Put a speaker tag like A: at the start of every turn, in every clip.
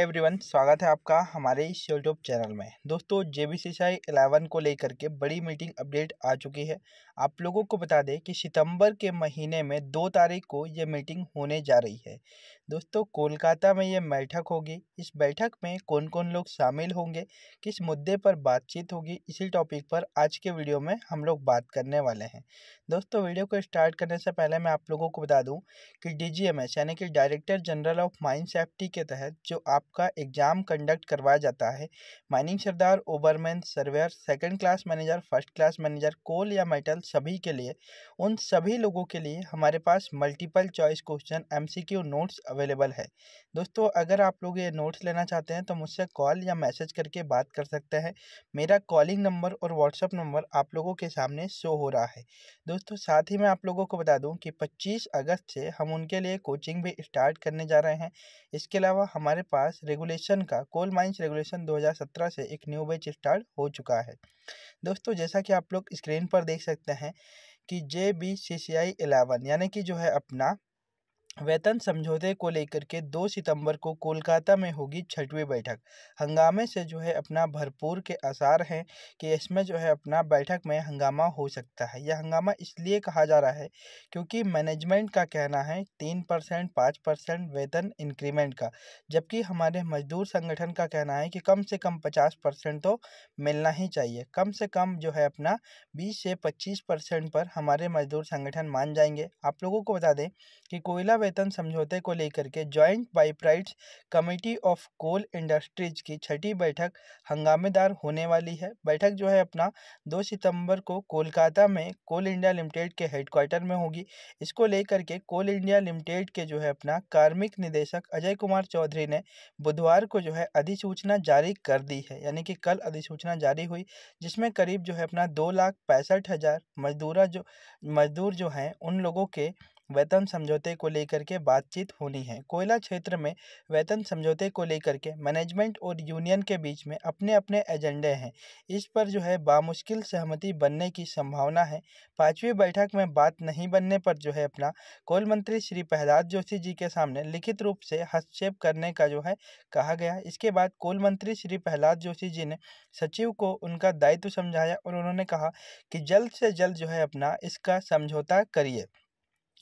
A: every everyone स्वागत है आपका हमारे इस यूट्यूब चैनल में दोस्तों जे बी सी आई एलेवन को लेकर के बड़ी मीटिंग अपडेट आ चुकी है आप लोगों को बता दें कि सितंबर के महीने में दो तारीख को ये मीटिंग होने जा रही है दोस्तों कोलकाता में ये बैठक होगी इस बैठक में कौन कौन लोग शामिल होंगे किस मुद्दे पर बातचीत होगी इसी टॉपिक पर आज के वीडियो में हम लोग बात करने वाले हैं दोस्तों वीडियो को स्टार्ट करने से पहले मैं आप लोगों को बता दूँ कि डी यानी कि director general of mines safety के तहत जो आप का एग्ज़ाम कंडक्ट करवाया जाता है mining sardar overman surveyor second class manager first class manager coal या मेटल सभी के लिए उन सभी लोगों के लिए हमारे पास multiple choice question MCQ notes available है दोस्तों अगर आप लोग ये नोट्स लेना चाहते हैं तो मुझसे कॉल या मैसेज करके बात कर सकते हैं मेरा कॉलिंग नंबर और व्हाट्सअप नंबर आप लोगों के सामने शो हो रहा है दोस्तों साथ ही मैं आप लोगों को बता दूं कि 25 अगस्त से हम उनके लिए कोचिंग भी स्टार्ट करने जा रहे हैं इसके अलावा हमारे पास रेगुलेशन का कोल माइंस रेगुलेशन 2017 से एक न्यू बैच स्टार्ट हो चुका है दोस्तों जैसा कि आप लोग स्क्रीन पर देख सकते हैं कि जे बी सी सी आई एलेवन यानी कि जो है अपना वेतन समझौते को लेकर के दो सितंबर को कोलकाता में होगी छठवीं बैठक हंगामे से जो है अपना भरपूर के आसार हैं कि इसमें जो है अपना बैठक में हंगामा हो सकता है यह हंगामा इसलिए कहा जा रहा है क्योंकि मैनेजमेंट का कहना है तीन परसेंट पाँच परसेंट वेतन इंक्रीमेंट का जबकि हमारे मजदूर संगठन का कहना है कि कम से कम पचास परसेंट तो मिलना ही चाहिए कम से कम जो है अपना बीस से पच्चीस परसेंट पर हमारे मजदूर संगठन मान जाएंगे आप लोगों को बता दें कि कोयला वेतन समझौते को लेकर के joint bipartite committee of coal industries की छठी बैठक हंगामेदार होने वाली है बैठक जो है अपना 2 सितंबर को कोलकाता में कोल इंडिया लिमिटेड के हेडक्वार्टर में होगी इसको लेकर के कोल इंडिया लिमिटेड के जो है अपना कार्मिक निदेशक अजय कुमार चौधरी ने बुधवार को जो है अधिसूचना जारी कर दी है यानी कि कल अधिसूचना जारी हुई जिसमें करीब जो है अपना दो लाख पैंसठ हज़ार मजदूर जो मजदूर जो हैं उन लोगों के वेतन समझौते को लेकर के बातचीत होनी है कोयला क्षेत्र में वेतन समझौते को लेकर के मैनेजमेंट और यूनियन के बीच में अपने अपने एजेंडे हैं इस पर जो है बामुश्किल सहमति बनने की संभावना है पाँचवीं बैठक में बात नहीं बनने पर जो है अपना कोल मंत्री श्री प्रहलाद जोशी जी के सामने लिखित रूप से हस्तक्षेप करने का जो है कहा गया इसके बाद कोल मंत्री श्री प्रहलाद जोशी जी ने सचिव को उनका दायित्व समझाया और उन्होंने कहा कि जल्द से जल्द जो है अपना इसका समझौता करिए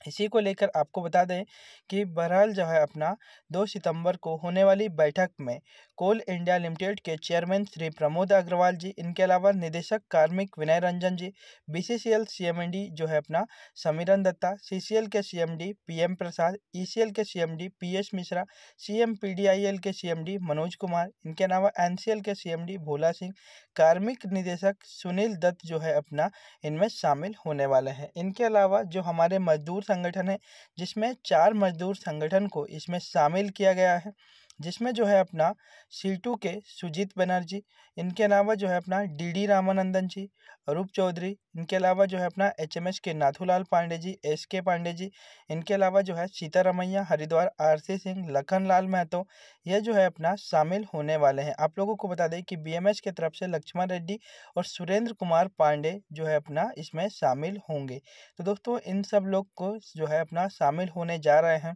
A: इसी को लेकर आपको बता दें कि बहरहाल जो है अपना दो सितंबर को होने वाली बैठक में कोल इंडिया लिमिटेड के चेयरमैन श्री प्रमोद अग्रवाल जी इनके अलावा निदेशक कार्मिक विनय रंजन जी बीसीसीएल सीएमडी जो है अपना समीरन दत्ता सीसीएल के सीएमडी पीएम प्रसाद ईसीएल के CMD PS Mishra CMPDIL के सीएमडी मनोज कुमार इनके अलावा एनसीएल के सीएमडी भोला सिंह कार्मिक निदेशक सुनील दत्त जो है अपना इनमें शामिल होने वाले हैं इनके अलावा जो हमारे मजदूर संगठन है जिसमें चार मजदूर संगठन को इसमें शामिल किया गया है जिसमें जो है अपना सीटू के सुजीत बनर्जी इनके अलावा जो है अपना डी डी रामानंदन जी अरूप चौधरी इनके अलावा जो है अपना एच एम एच के नाथूलाल पांडे जी एस के पांडे जी इनके अलावा जो है सीतारमैया हरिद्वार आर सी सिंह लखन लाल महतो ये जो है अपना शामिल होने वाले हैं आप लोगों को बता दें कि बी एम एच के तरफ से लक्ष्मण रेड्डी और सुरेंद्र कुमार पांडे जो है अपना इसमें शामिल होंगे तो दोस्तों इन सब लोग को जो है अपना शामिल होने जा रहे हैं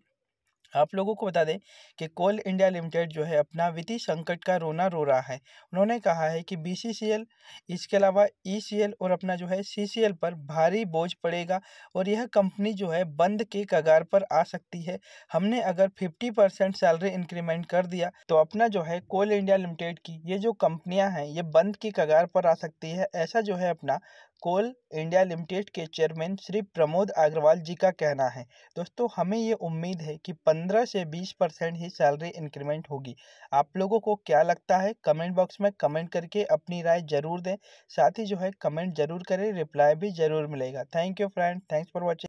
A: आप लोगों को बता दें कि कोल इंडिया लिमिटेड जो है अपना वित्तीय संकट का रोना रो रहा है उन्होंने कहा है कि बी इसके अलावा ई और अपना जो है सी पर भारी बोझ पड़ेगा और यह कंपनी जो है बंद के कगार पर आ सकती है हमने अगर 50 परसेंट सैलरी इंक्रीमेंट कर दिया तो अपना जो है कोल इंडिया लिमिटेड की ये जो कंपनियाँ हैं ये बंद के कगार पर आ सकती है ऐसा जो है अपना कोल इंडिया लिमिटेड के चेयरमैन श्री प्रमोद अग्रवाल जी का कहना है दोस्तों हमें ये उम्मीद है कि 15 से 20 परसेंट ही सैलरी इंक्रीमेंट होगी आप लोगों को क्या लगता है कमेंट बॉक्स में कमेंट करके अपनी राय जरूर दें साथ ही जो है कमेंट जरूर करें रिप्लाई भी जरूर मिलेगा thank you friend thanks for watching